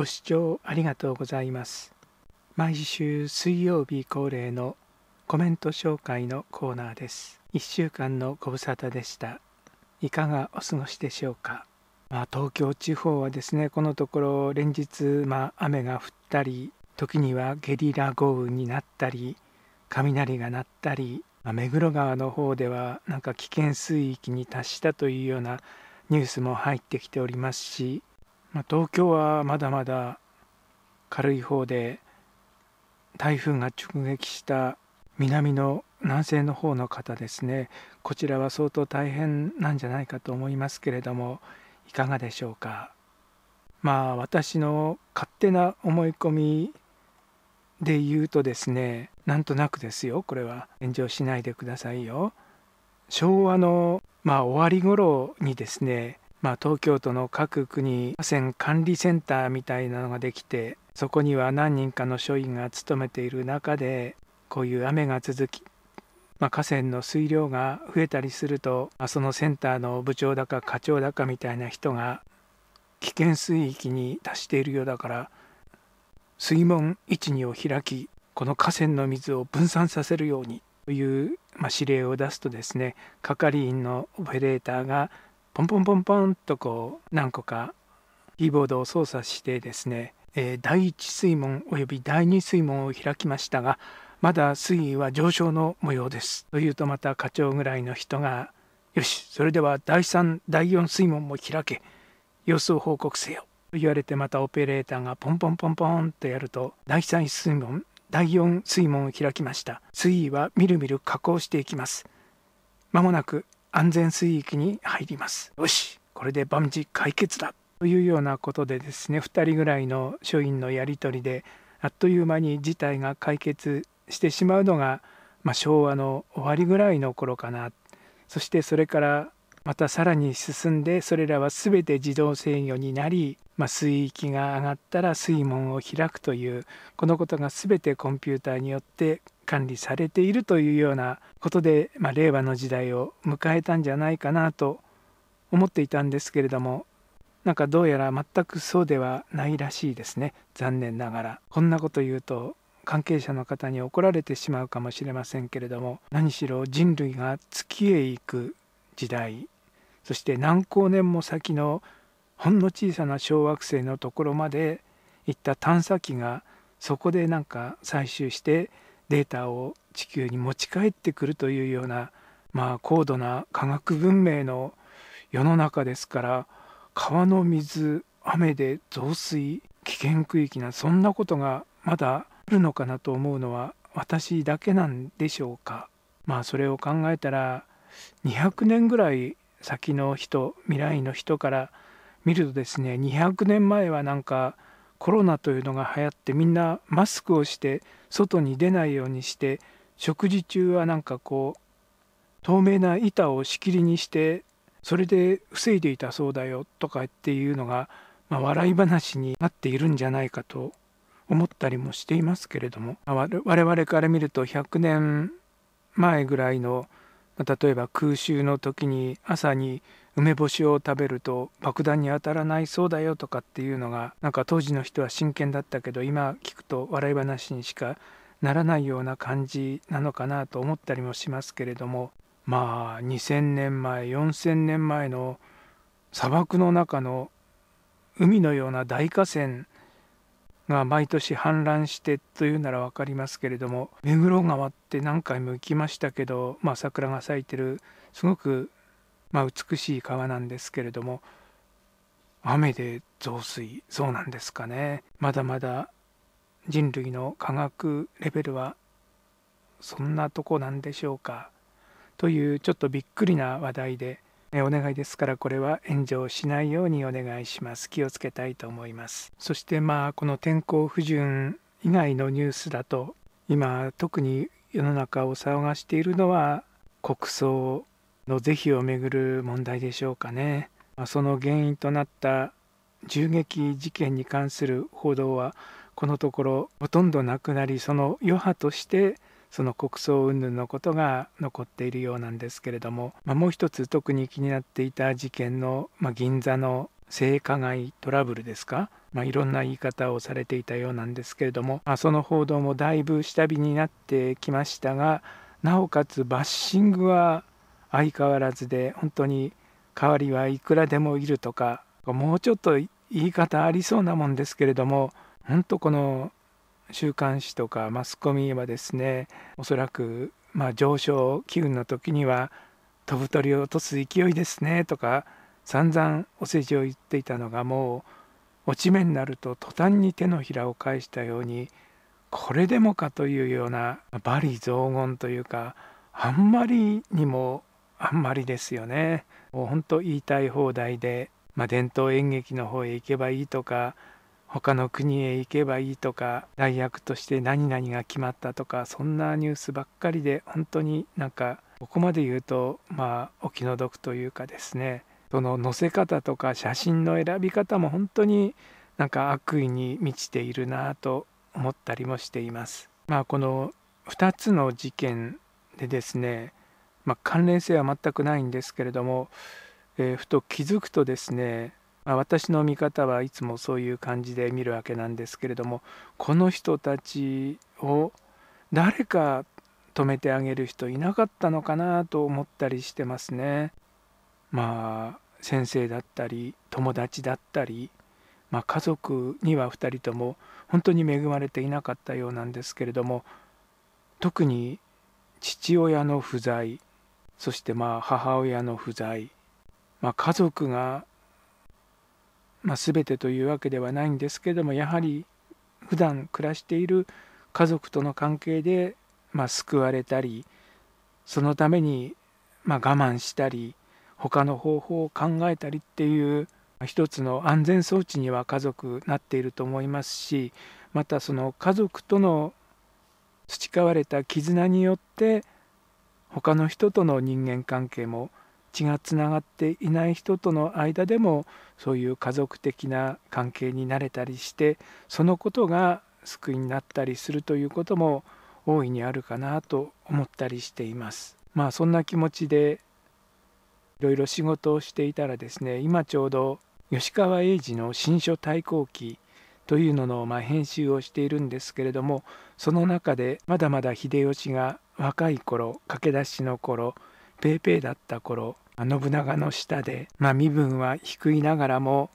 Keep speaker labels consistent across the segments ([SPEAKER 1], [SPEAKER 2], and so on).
[SPEAKER 1] ご視聴ありがとうございます。毎週水曜日恒例のコメント紹介のコーナーです。1週間のご無沙汰でした。いかがお過ごしでしょうか。まあ、東京地方はですね、このところ連日、まあ、雨が降ったり、時にはゲリラ豪雨になったり、雷が鳴ったり、まあ、目黒川の方ではなんか危険水域に達したというようなニュースも入ってきておりますしまあ、東京はまだまだ軽い方で台風が直撃した南の南西の方の方ですねこちらは相当大変なんじゃないかと思いますけれどもいかがでしょうかまあ私の勝手な思い込みで言うとですねなんとなくですよこれは炎上しないでくださいよ昭和のまあ終わり頃にですねまあ、東京都の各国河川管理センターみたいなのができてそこには何人かの署員が勤めている中でこういう雨が続き、まあ、河川の水量が増えたりすると、まあ、そのセンターの部長だか課長だかみたいな人が危険水域に達しているようだから水門12を開きこの河川の水を分散させるようにという、まあ、指令を出すとですね係員のオペレーターがポンポンポンポンとこう何個かキーボードを操作してですね、えー、第一水門および第二水門を開きましたがまだ水位は上昇の模様です。というとまた課長ぐらいの人が「よしそれでは第三第四水門も開け様子を報告せよ」と言われてまたオペレーターがポンポンポンポンとやると第三水門第4水門を開きました水位はみるみる下降していきますまもなく安全水域に入りますよしこれで万事解決だというようなことでですね2人ぐらいの署員のやり取りであっという間に事態が解決してしまうのが、まあ、昭和の終わりぐらいの頃かなそしてそれからまたさらに進んでそれらは全て自動制御になりまあ、水域が上がったら水門を開くというこのことが全てコンピューターによって管理されているというようなことで、まあ、令和の時代を迎えたんじゃないかなと思っていたんですけれどもなんかどうやら全くそうではないらしいですね残念ながらこんなこと言うと関係者の方に怒られてしまうかもしれませんけれども何しろ人類が月へ行く時代そして何光年も先のほんの小さな小惑星のところまで行った探査機がそこでなんか採集してデータを地球に持ち帰ってくるというような、まあ、高度な科学文明の世の中ですから川の水雨で増水危険区域なそんなことがまだあるのかなと思うのは私だけなんでしょうか。まあそれを考えたら200年ぐらい先の人未来の人から見るとですね200年前はなんかコロナというのが流行ってみんなマスクをして外に出ないようにして食事中はなんかこう透明な板を仕切りにしてそれで防いでいたそうだよとかっていうのが、まあ、笑い話になっているんじゃないかと思ったりもしていますけれども我々から見ると100年前ぐらいの例えば空襲の時に朝に梅干しを食べると爆弾に当たらないそうだよとかっていうのがなんか当時の人は真剣だったけど今聞くと笑い話にしかならないような感じなのかなと思ったりもしますけれどもまあ2,000年前4,000年前の砂漠の中の海のような大河川が毎年氾濫してというなら分かりますけれども目黒川って何回も行きましたけど、まあ、桜が咲いてるすごくまあ、美しい川なんですけれども雨で増水そうなんですかねまだまだ人類の科学レベルはそんなとこなんでしょうかというちょっとびっくりな話題でお願いですからこれは炎上しないようにお願いします気をつけたいと思いますそしてまあこの天候不順以外のニュースだと今特に世の中を騒がしているのは国葬の是非をめぐる問題でしょうかね。その原因となった銃撃事件に関する報道はこのところほとんどなくなりその余波としてその国葬云々のことが残っているようなんですけれども、まあ、もう一つ特に気になっていた事件の、まあ、銀座の性加害トラブルですか、まあ、いろんな言い方をされていたようなんですけれども、まあ、その報道もだいぶ下火になってきましたがなおかつバッシングは相変わらずで本当に代わりはいくらでもいるとかもうちょっと言い方ありそうなもんですけれども本当この週刊誌とかマスコミはですねおそらくまあ上昇機運の時には飛ぶ鳥を落とす勢いですねとか散々お世辞を言っていたのがもう落ち目になると途端に手のひらを返したようにこれでもかというような罵詈雑言というかあんまりにもあんまりですよね。もうほんと言いたい放題で、まあ、伝統演劇の方へ行けばいいとか他の国へ行けばいいとか代役として何々が決まったとかそんなニュースばっかりで本当になんかここまで言うとまあお気の毒というかですねその載せ方とか写真の選び方も本当になんか悪意に満ちているなと思ったりもしています。まあ、この2つの事件でですねまあ、関連性は全くないんですけれども、えー、ふと気づくとですね、まあ、私の見方はいつもそういう感じで見るわけなんですけれどもこの人たちを誰か止めてあげる人いなかったのかなと思ったりしてますね。まあ先生だったり友達だったり、まあ、家族には2人とも本当に恵まれていなかったようなんですけれども特に父親の不在そしてまあ母親の不在、まあ、家族が、まあ、全てというわけではないんですけどもやはり普段暮らしている家族との関係で、まあ、救われたりそのために、ま我慢したり他の方法を考えたりっていう一つの安全装置には家族なっていると思いますしまたその家族との培われた絆によって他の人との人間関係も血がつながっていない人との間でもそういう家族的な関係になれたりしてそのことが救いになったりするということも大いにあるかなと思ったりしていますまあそんな気持ちでいろいろ仕事をしていたらですね今ちょうど吉川英治の新書対抗期というののま編集をしているんですけれどもその中でまだまだ秀吉が若い頃駆け出しの頃ペーペーだった頃信長の下で、まあ、身分は低いながらも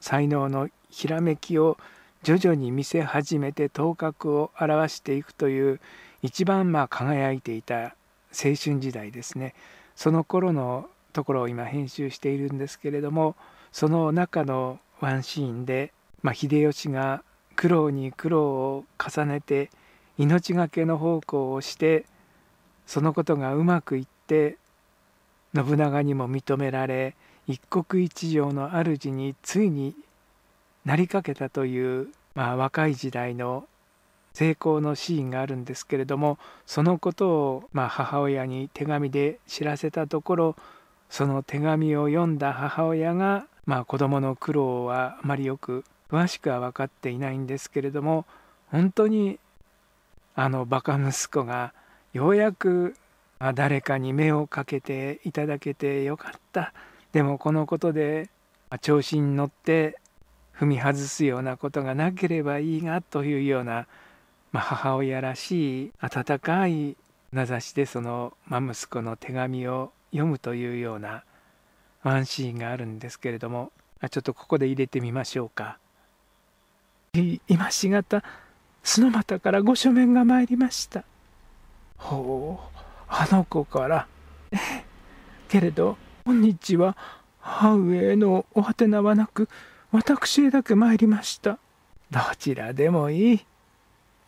[SPEAKER 1] 才能のひらめきを徐々に見せ始めて頭角を表していくという一番まあ輝いていた青春時代ですねその頃のところを今編集しているんですけれどもその中のワンシーンで、まあ、秀吉が苦労に苦労を重ねて命がけの奉公をしてそのことがうまくいって信長にも認められ一国一城の主についになりかけたという、まあ、若い時代の成功のシーンがあるんですけれどもそのことを、まあ、母親に手紙で知らせたところその手紙を読んだ母親が、まあ、子供の苦労はあまりよく詳しくは分かっていないんですけれども本当にあのバカ息子がようやく誰かに目をかけていただけてよかったでもこのことで調子に乗って踏み外すようなことがなければいいがというような、まあ、母親らしい温かい名指しでその、まあ、息子の手紙を読むというようなワンシーンがあるんですけれどもちょっとここで入れてみましょうか。今しがた、角股から御書面が参りました。ほうあの子から けれど今日は母上へのおはてなはなく私へだけ参りましたどちらでもいい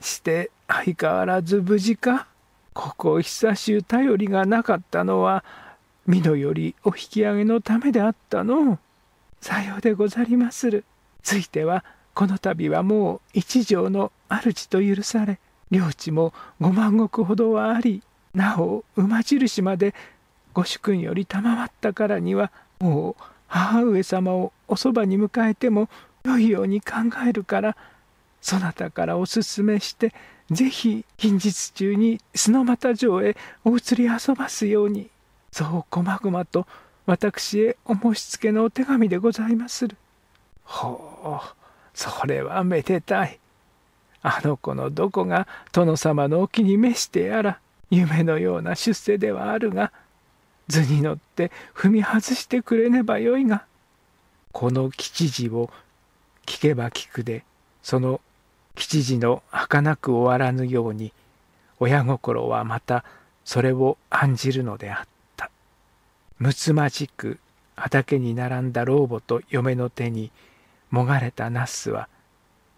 [SPEAKER 1] して相変わらず無事かここ久しゅう頼りがなかったのは美濃よりお引き上げのためであったのさようでござりまするついてはこの度はもう一条の主と許され領地も5万石ほどはありなお馬印まで御主君より賜ったからにはもう母上様をおそばに迎えても良いように考えるからそなたからおすすめしてぜひ近日中に砂又城へお移り遊ばすようにそうこまごまと私へお申しつけのお手紙でございまする。ほうそれはめでたい。あの子のどこが殿様のお気に召してやら夢のような出世ではあるが図に乗って踏み外してくれねばよいがこの吉次を聞けば聞くでその吉次の儚く終わらぬように親心はまたそれを案じるのであったむつまじく畑に並んだ老母と嫁の手にもがれたナスは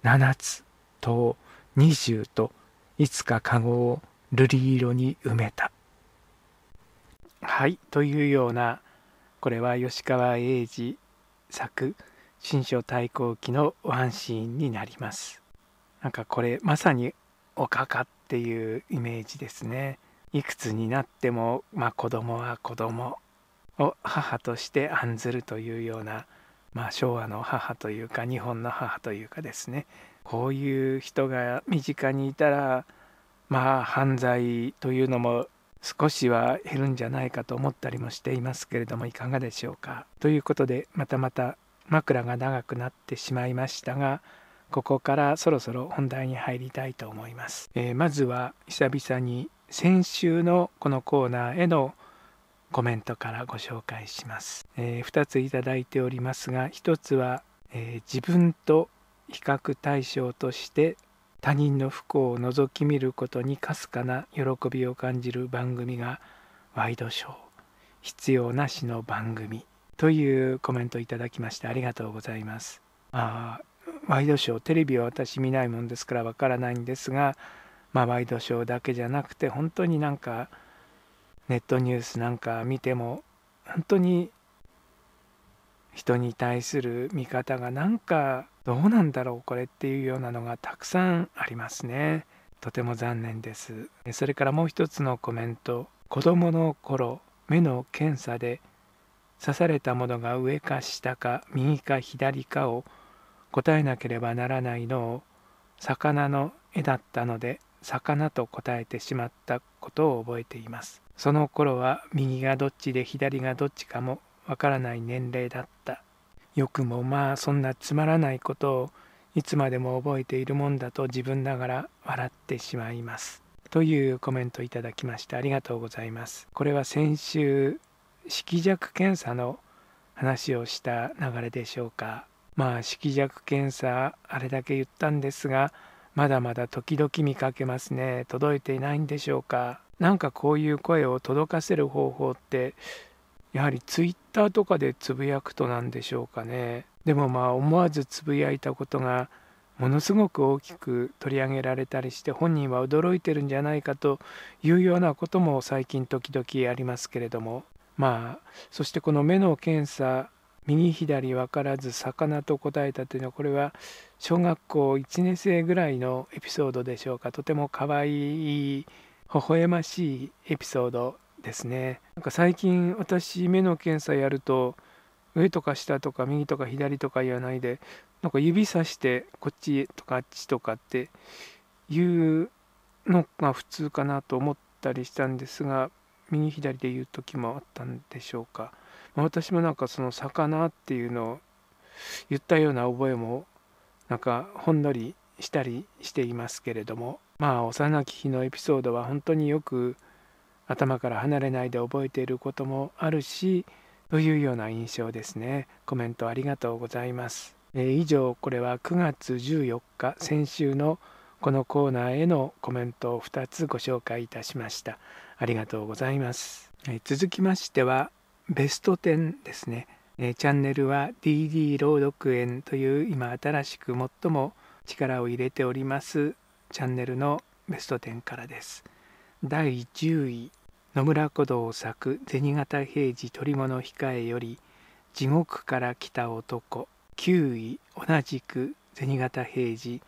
[SPEAKER 1] 7つと二十といつか籠を瑠璃色に埋めた。はいというようなこれは吉川英治作「新書対抗記」のワンシーンになります。なんかこれまさにおかかっていうイメージですね。いくつになっても、まあ、子供は子供を母として案ずるというような、まあ、昭和の母というか日本の母というかですねこういう人が身近にいたらまあ犯罪というのも少しは減るんじゃないかと思ったりもしていますけれどもいかがでしょうか。ということでまたまた枕が長くなってしまいましたがここからそろそろ本題に入りたいと思います。えー、まずは久々に先週のこのコーナーへのコメントからご紹介します。えー、2ついただいておりますが1つは、えー、自分と比較対象として他人の不幸を覗き見ることにかすかな喜びを感じる番組がワイドショー必要なしの番組というコメントいただきましてありがとうございますあワイドショーテレビは私見ないもんですからわからないんですが、まあ、ワイドショーだけじゃなくて本当になんかネットニュースなんか見ても本当に人に対する見方がなんかどうなんだろうこれっていうようなのがたくさんありますねとても残念ですそれからもう一つのコメント子供の頃目の検査で刺されたものが上か下か右か左かを答えなければならないのを魚の絵だったので魚と答えてしまったことを覚えていますその頃は右がどっちで左がどっちかもわからない年齢だったよくもまあそんなつまらないことをいつまでも覚えているもんだと自分ながら笑ってしまいますというコメントいただきましてありがとうございますこれは先週色弱検査の話をした流れでしょうかまあ色弱検査あれだけ言ったんですがまだまだ時々見かけますね届いていないんでしょうかなんかこういう声を届かせる方法ってやはりツイッターとかでつぶやくとなんでしょうかねでもまあ思わずつぶやいたことがものすごく大きく取り上げられたりして本人は驚いてるんじゃないかというようなことも最近時々ありますけれどもまあそしてこの目の検査右左分からず魚と答えたというのはこれは小学校1年生ぐらいのエピソードでしょうかとてもかわいい微笑ましいエピソードですねなんか最近私目の検査やると上とか下とか右とか左とか言わないでなんか指さしてこっちとかあっちとかっていうのが普通かなと思ったりしたんですが右左で言う時もあったんでしょうか、まあ、私もなんかその「魚」っていうのを言ったような覚えもなんかほんのりしたりしていますけれどもまあ幼き日のエピソードは本当によく頭から離れないで覚えていることもあるしというような印象ですねコメントありがとうございます、えー、以上これは9月14日先週のこのコーナーへのコメントを2つご紹介いたしましたありがとうございます、えー、続きましてはベスト10ですね、えー、チャンネルは DD 朗読園という今新しく最も力を入れておりますチャンネルのベスト10からです第10位野村古道作銭形平次取物控えより地獄から来た男9位同じく銭形平次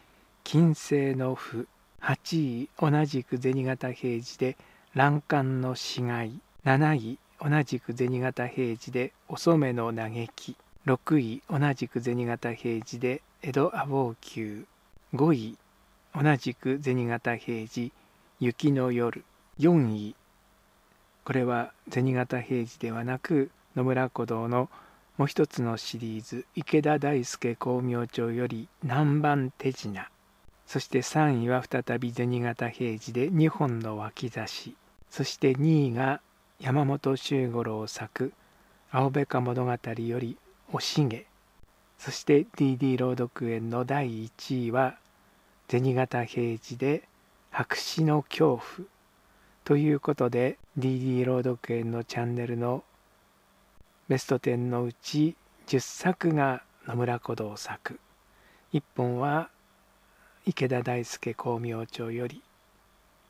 [SPEAKER 1] 金星の符8位同じく銭形平次で欄干の死骸7位同じく銭形平次で遅めの嘆き6位同じく銭形平次で江戸阿房宮5位同じく銭形平次雪の夜4位これは銭形平次ではなく野村古道のもう一つのシリーズ池田大輔光明町より南蛮手品そして3位は再び銭形平次で2本の脇差しそして2位が山本周五郎作「青べか物語」より「おしげ」そして DD 朗読園の第1位は銭形平次で「白紙の恐怖ということで DD 朗読園のチャンネルのベスト10のうち10作が野村古道作1本は池田大輔光明町より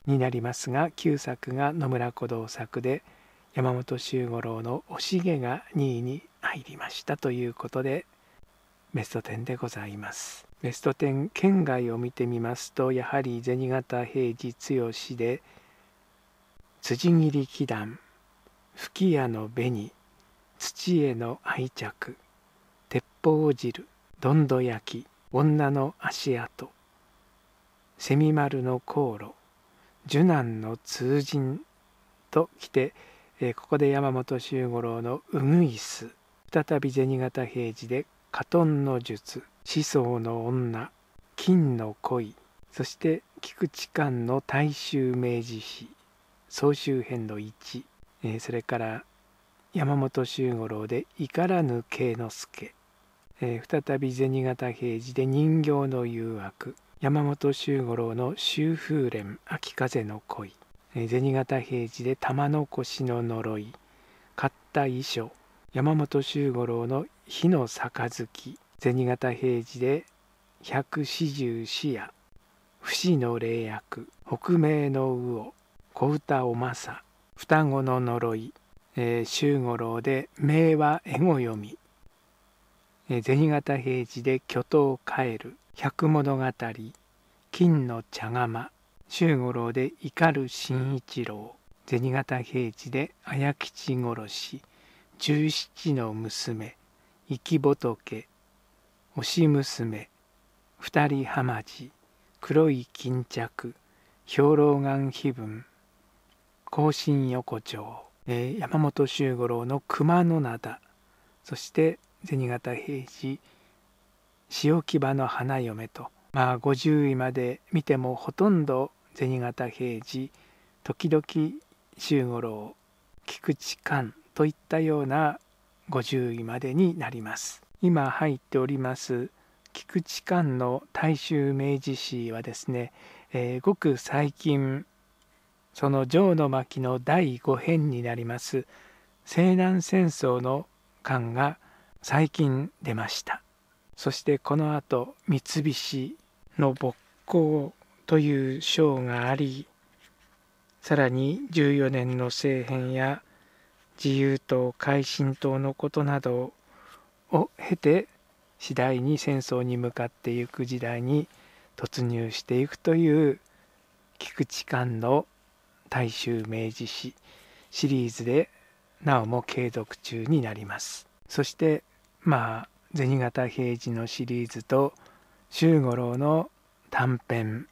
[SPEAKER 1] になりますが9作が野村古道作で山本周五郎の「おしげ」が2位に入りましたということでベスト10でございます。ベスト10圏外を見てみますとやはり銭形平次剛で辻斬り祈願吹き矢の紅土への愛着鉄砲汁どんど焼き女の足跡セミ丸の航路受難の通人ときて、えー、ここで山本周五郎の「うぐいす」再び銭形平次で「火遁の術」思想の女金の恋そして菊池寛の大衆明治史総集編の1、えー、それから山本周五郎で「怒らぬ慶之助」えー、再び銭形平次で「人形の誘惑」山本周五郎の「秋風連秋風の恋」え銭形平次で「玉の腰の呪い」買った衣装山本周五郎の「火の杯」銭形平次で百四十四夜不死の霊薬北名の魚小唄おまさ双子の呪い、えー、周五郎で名は絵語読み、え銭形平次で巨頭帰る百物語金の茶釜周五郎で怒る新一郎銭形平次で綾吉殺し十七の娘生き仏押娘二人浜地黒い巾着兵糧丸碑文甲信横丁、えー、山本周五郎の熊野灘そして銭形平次塩木場の花嫁とまあ50位まで見てもほとんど銭形平次時々周五郎菊池寛といったような50位までになります。今入っております菊池寛の大衆明治史はですね、えー、ごく最近その城の巻の第5編になります西南戦争の巻が最近出ましたそしてこのあと三菱の勃興という章がありさらに14年の政変や自由党改新党のことなどを経て次第に戦争に向かっていく時代に突入していくという菊池寛の「大衆明治史」シリーズでなおも継続中になりますそしてまあ銭形平次のシリーズと周五郎の短編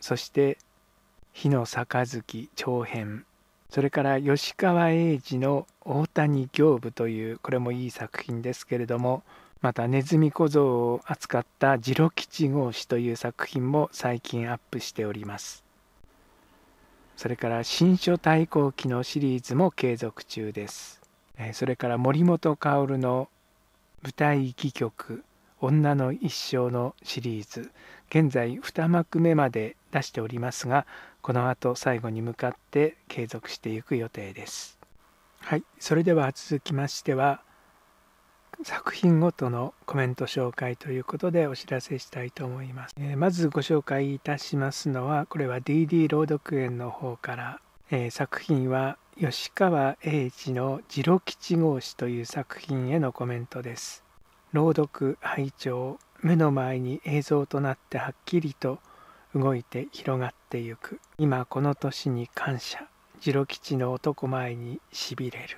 [SPEAKER 1] そして「火の杯長編」それから吉川英治の「大谷行部」というこれもいい作品ですけれどもまたネズミ小僧を扱った「次郎吉号誌」という作品も最近アップしておりますそれから新書対抗期のシリーズも継続中ですそれから森本薫の舞台戯曲「女の一生」のシリーズ現在2幕目まで出しておりますがこの後最後に向かって継続していく予定ですはいそれでは続きましては作品ごとのコメント紹介ということでお知らせしたいと思います、えー、まずご紹介いたしますのはこれは DD 朗読園の方から、えー、作品は吉川英治の「次郎吉号誌」という作品へのコメントです朗読拝聴目の前に映像となってはっきりと「動いて広がってゆく今この年に感謝次郎吉の男前にしびれる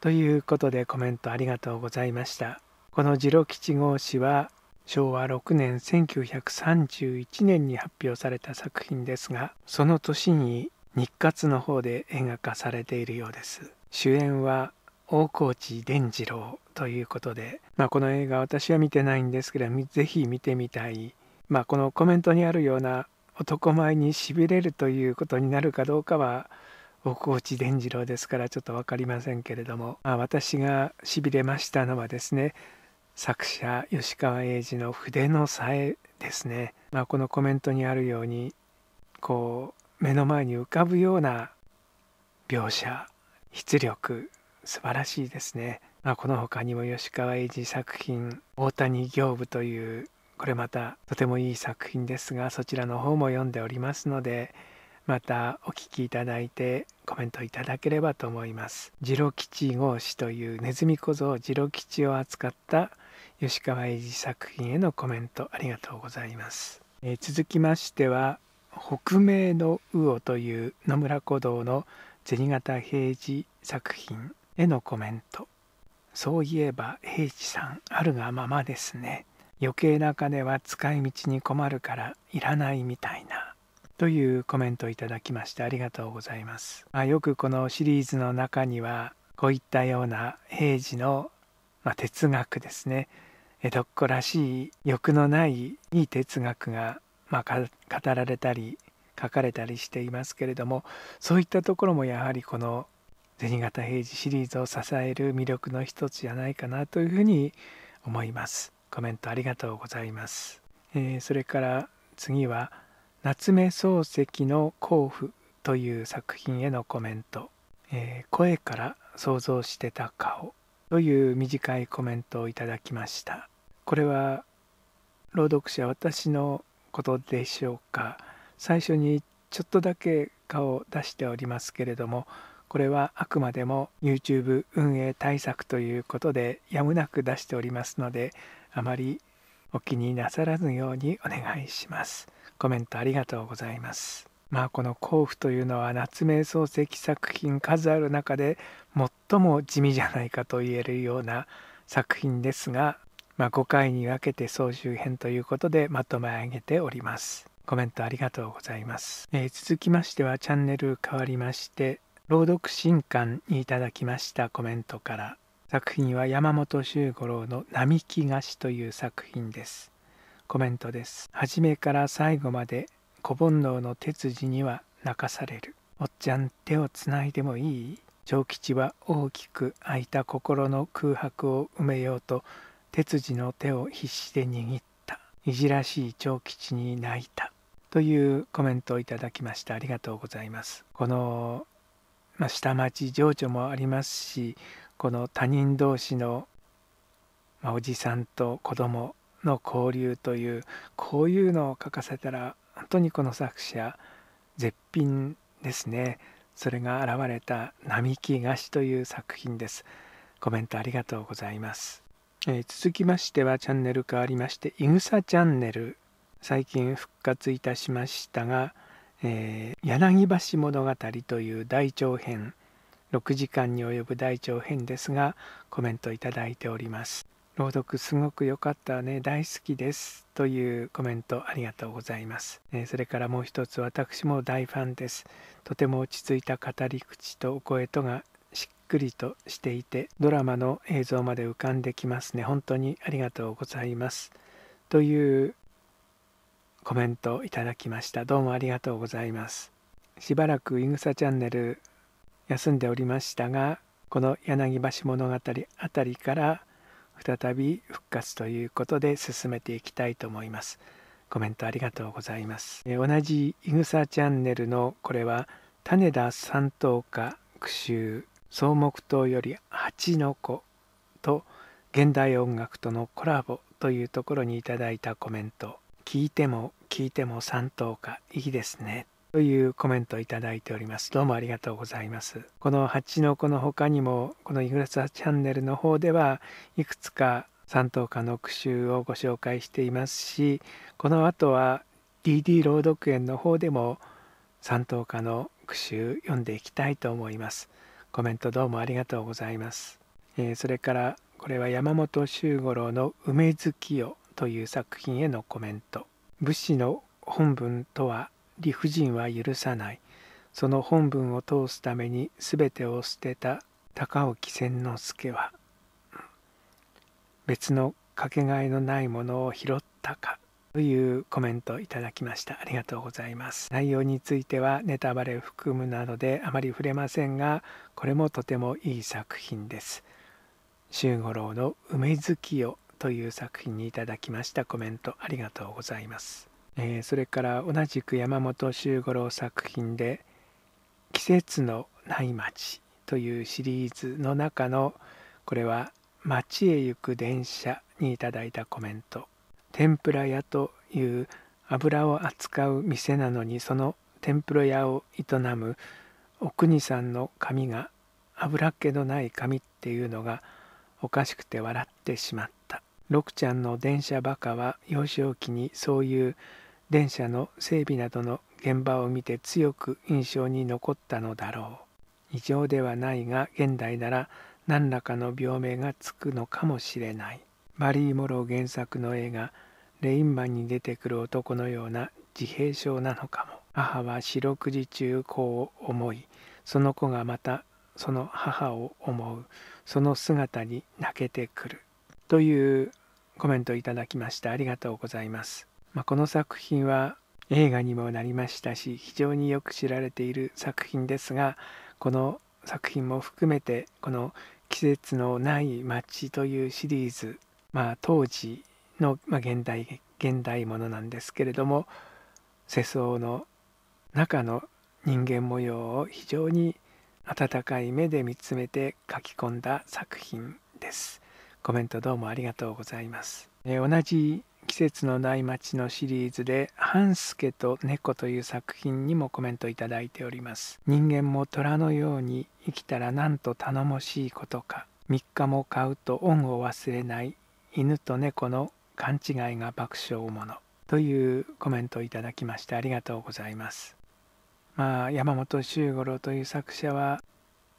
[SPEAKER 1] ということでコメントありがとうございましたこの次郎吉号誌は昭和6年1931年に発表された作品ですがその年に日活の方で映画化されているようです主演は大河内伝次郎ということで、まあ、この映画私は見てないんですけどぜひ見てみたいまあ、このコメントにあるような男前にしびれるということになるかどうかは大河内伝次郎ですからちょっと分かりませんけれども、まあ、私がしびれましたのはですね作者吉川英治の「筆のさえ」ですね、まあ、このコメントにあるようにこう目の前に浮かぶような描写出力素晴らしいですね、まあ、この他にも吉川英治作品「大谷行部」というこれまたとてもいい作品ですがそちらの方も読んでおりますのでまたお聞きいただいてコメントいただければと思います「次郎吉号誌」というネズミ小僧次郎吉を扱った吉川英治作品へのコメントありがとうございます、えー、続きましては「北名の魚」という野村古道の銭形平次作品へのコメントそういえば平次さんあるがままですね余計な金は使い道に困るからいらないみたいなというコメントをいただきましてありがとうございます、まあ、よくこのシリーズの中にはこういったような平時の、まあ、哲学ですね江戸っ子らしい欲のないいい哲学が、まあ、語られたり書かれたりしていますけれどもそういったところもやはりこの銭形平次シリーズを支える魅力の一つじゃないかなというふうに思います。コメントありがとうございます。えー、それから次は「夏目漱石の交付」という作品へのコメント「えー、声から想像してた顔」という短いコメントをいただきました。これは朗読者私のことでしょうか最初にちょっとだけ顔を出しておりますけれどもこれはあくまでも YouTube 運営対策ということでやむなく出しておりますのであまりお気になさらぬようにお願いしますコメントありがとうございますまあこの甲府というのは夏目漱石作品数ある中で最も地味じゃないかと言えるような作品ですが、まあ、5回に分けて総集編ということでまとめ上げておりますコメントありがとうございます、えー、続きましてはチャンネル変わりまして朗読新刊にいただきましたコメントから作品は山本周五郎の並木菓子という作品です。コメントです。初めから最後まで小煩悩の鉄次には泣かされる。おっちゃん手をつないでもいい長吉は大きく開いた心の空白を埋めようと鉄次の手を必死で握った。いじらしい長吉に泣いた。というコメントをいただきました。ありがとうございます。この、まあ、下町情緒もありますし、この他人同士の、まあ、おじさんと子供の交流というこういうのを書かせたら本当にこの作者絶品ですねそれが現れた「並木菓子」という作品ですコメントありがとうございます、えー、続きましてはチャンネル変わりまして「イグサチャンネル」最近復活いたしましたが「えー、柳橋物語」という大長編6時間に及ぶ大長編ですがコメントいただいております朗読すごく良かったね大好きですというコメントありがとうございます、えそれからもう一つ私も大ファンですとても落ち着いた語り口とお声とがしっくりとしていてドラマの映像まで浮かんできますね本当にありがとうございますというコメントをいただきましたどうもありがとうございますしばらくいぐさチャンネル休んでおりましたがこの柳橋物語あたりから再び復活ということで進めていきたいと思いますコメントありがとうございます同じイグサチャンネルのこれは種田三等家句集草木刀より蜂の子と現代音楽とのコラボというところにいただいたコメント聞いても聞いても三等家いいですねというコメントをいただいております。どうもありがとうございます。この蜂の子の他にも、このイグラスチャンネルの方では、いくつか三等科の句集をご紹介していますし、この後は DD 朗読園の方でも三等科の句集読んでいきたいと思います。コメントどうもありがとうございます。えー、それから、これは山本周五郎の梅月夜という作品へのコメント。武士の本文とは理不尽は許さないその本文を通すために全てを捨てた高尾千之助は別のかけがえのないものを拾ったかというコメントいただきましたありがとうございます内容についてはネタバレ含むなどであまり触れませんがこれもとてもいい作品です周五郎の梅月夜という作品にいただきましたコメントありがとうございますえー、それから同じく山本周五郎作品で「季節のない街」というシリーズの中のこれは「街へ行く電車」にいただいたコメント「天ぷら屋」という油を扱う店なのにその天ぷら屋を営むお国さんの髪が油っ気のない髪っていうのがおかしくて笑ってしまった。六ちゃんの電車バカは幼少期にそういう電車の整備などの現場を見て強く印象に残ったのだろう異常ではないが現代なら何らかの病名がつくのかもしれないマリー・モロー原作の映画「レインマン」に出てくる男のような自閉症なのかも母は四六時中子を思いその子がまたその母を思うその姿に泣けてくるというコメントいただきましたありがとうございますまあ、この作品は映画にもなりましたし非常によく知られている作品ですがこの作品も含めてこの「季節のない街」というシリーズ、まあ、当時の、まあ、現代現代ものなんですけれども世相の中の人間模様を非常に温かい目で見つめて書き込んだ作品です。コメントどうもありがとうございます。えー、同じ季節のない町のシリーズで半助と猫という作品にもコメントいただいております人間も虎のように生きたらなんと頼もしいことか3日も飼うと恩を忘れない犬と猫の勘違いが爆笑ものというコメントをいただきましてありがとうございますまあ山本周五郎という作者は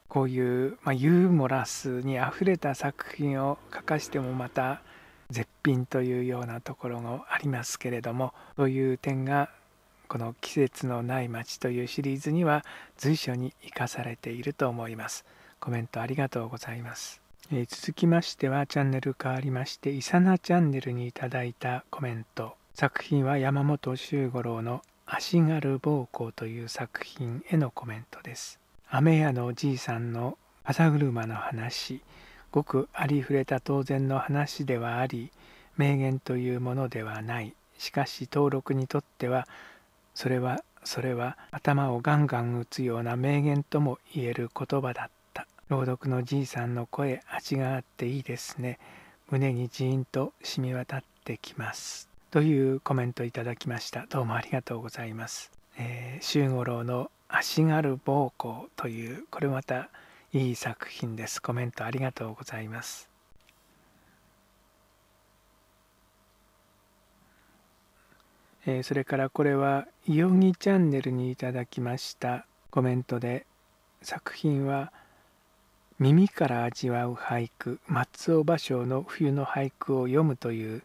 [SPEAKER 1] こういう、まあ、ユーモラスにあふれた作品を書かしてもまた絶品というようなところもありますけれどもそういう点がこの「季節のない街」というシリーズには随所に生かされていると思います。コメントありがとうございます。えー、続きましてはチャンネル変わりまして「いさなチャンネル」にいただいたコメント作品は山本周五郎の「足軽暴行」という作品へのコメントです。雨屋のおじいさんの朝車の話ごくありふれた当然の話ではあり名言というものではないしかし登録にとってはそれはそれは頭をガンガン打つような名言とも言える言葉だった朗読のじいさんの声味があっていいですね胸にジーンと染み渡ってきますというコメントいただきましたどうもありがとうございます、えー、周五郎の足軽暴行というこれまたいい作品ですコメントありがとうございますえー、それからこれは「いよぎチャンネル」にいただきましたコメントで作品は「耳から味わう俳句松尾芭蕉の冬の俳句を読む」という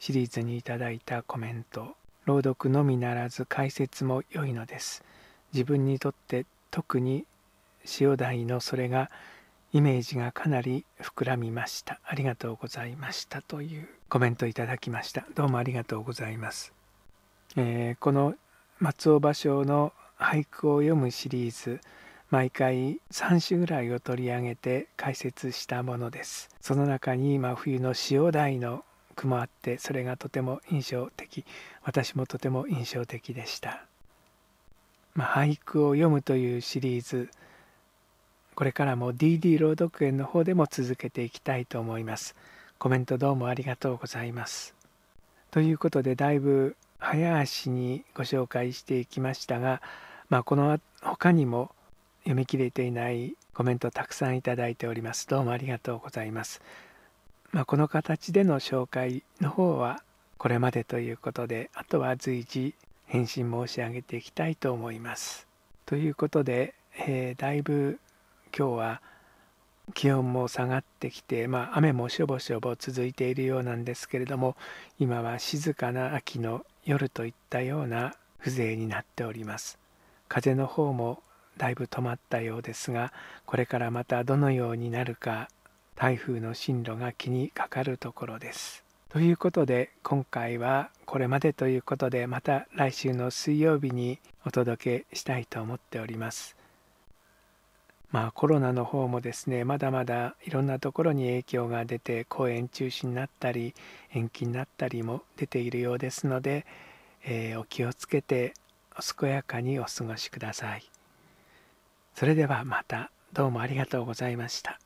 [SPEAKER 1] シリーズにいただいたコメント朗読のみならず解説も良いのです自分にとって特に塩鯛のそれがイメージがかなり膨らみましたありがとうございましたというコメントいただきましたどうもありがとうございます、えー、この松尾芭蕉の俳句を読むシリーズ毎回3種ぐらいを取り上げて解説したものですその中に真冬の塩鯛の句もあってそれがとても印象的私もとても印象的でした、まあ、俳句を読むというシリーズこれからも DD 朗読園の方でも続けていきたいと思います。コメントどうもありがとうございます。ということでだいぶ早足にご紹介していきましたが、まあ、この他にも読み切れていないコメントたくさんいただいております。どうもありがとうございます。まあ、この形での紹介の方はこれまでということで、あとは随時返信申し上げていきたいと思います。ということで、えー、だいぶ今日は気温も下がってきて、まあ、雨もしょぼしょぼ続いているようなんですけれども今は静かな秋の夜といったような風情になっております風の方もだいぶ止まったようですがこれからまたどのようになるか台風の進路が気にかかるところですということで今回はこれまでということでまた来週の水曜日にお届けしたいと思っておりますまあ、コロナの方もですねまだまだいろんなところに影響が出て公演中止になったり延期になったりも出ているようですので、えー、お気をつけてお健やかにお過ごしください。それではまたどうもありがとうございました。